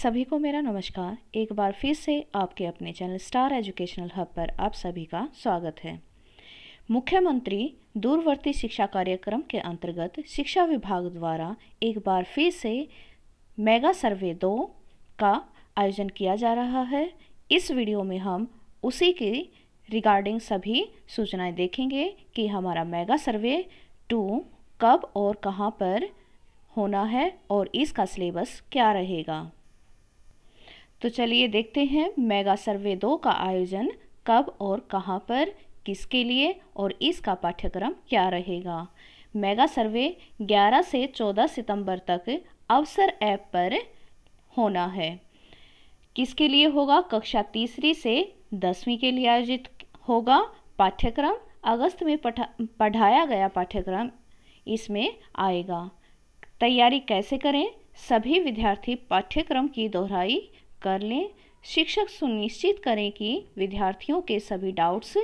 सभी को मेरा नमस्कार एक बार फिर से आपके अपने चैनल स्टार एजुकेशनल हब पर आप सभी का स्वागत है मुख्यमंत्री दूरवर्ती शिक्षा कार्यक्रम के अंतर्गत शिक्षा विभाग द्वारा एक बार फिर से मेगा सर्वे दो का आयोजन किया जा रहा है इस वीडियो में हम उसी के रिगार्डिंग सभी सूचनाएं देखेंगे कि हमारा मेगा सर्वे टू कब और कहाँ पर होना है और इसका सिलेबस क्या रहेगा तो चलिए देखते हैं मेगा सर्वे दो का आयोजन कब और कहाँ पर किसके लिए और इसका पाठ्यक्रम क्या रहेगा मेगा सर्वे 11 से 14 सितंबर तक अवसर ऐप पर होना है किसके लिए होगा कक्षा तीसरी से दसवीं के लिए आयोजित होगा पाठ्यक्रम अगस्त में पढ़ा पढ़ाया गया पाठ्यक्रम इसमें आएगा तैयारी कैसे करें सभी विद्यार्थी पाठ्यक्रम की दोहराई कर लें शिक्षक सुनिश्चित करें कि विद्यार्थियों के सभी डाउट्स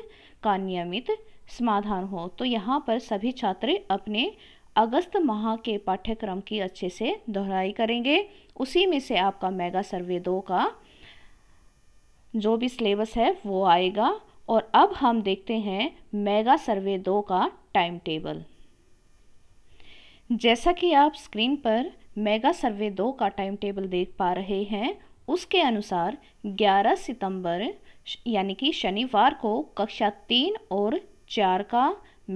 का नियमित समाधान हो तो यहाँ पर सभी छात्र अपने अगस्त माह के पाठ्यक्रम की अच्छे से दोहराई करेंगे उसी में से आपका मेगा सर्वे दो का जो भी सिलेबस है वो आएगा और अब हम देखते हैं मेगा सर्वे दो का टाइम टेबल जैसा कि आप स्क्रीन पर मेगा सर्वे दो का टाइम टेबल देख पा रहे हैं उसके अनुसार 11 सितंबर यानी कि शनिवार को कक्षा तीन और चार का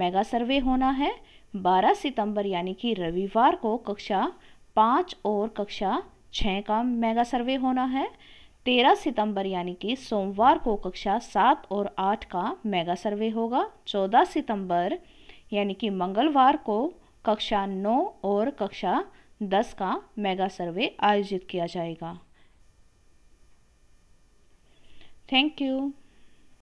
मेगा सर्वे होना है 12 सितंबर यानी कि रविवार को कक्षा पाँच और कक्षा छः का मेगा सर्वे होना है तेरह सितंबर यानी कि सोमवार को कक्षा सात और आठ का मेगा सर्वे होगा चौदह सितंबर यानी कि मंगलवार को कक्षा नौ और कक्षा दस का मेगा सर्वे आयोजित किया जाएगा Thank you.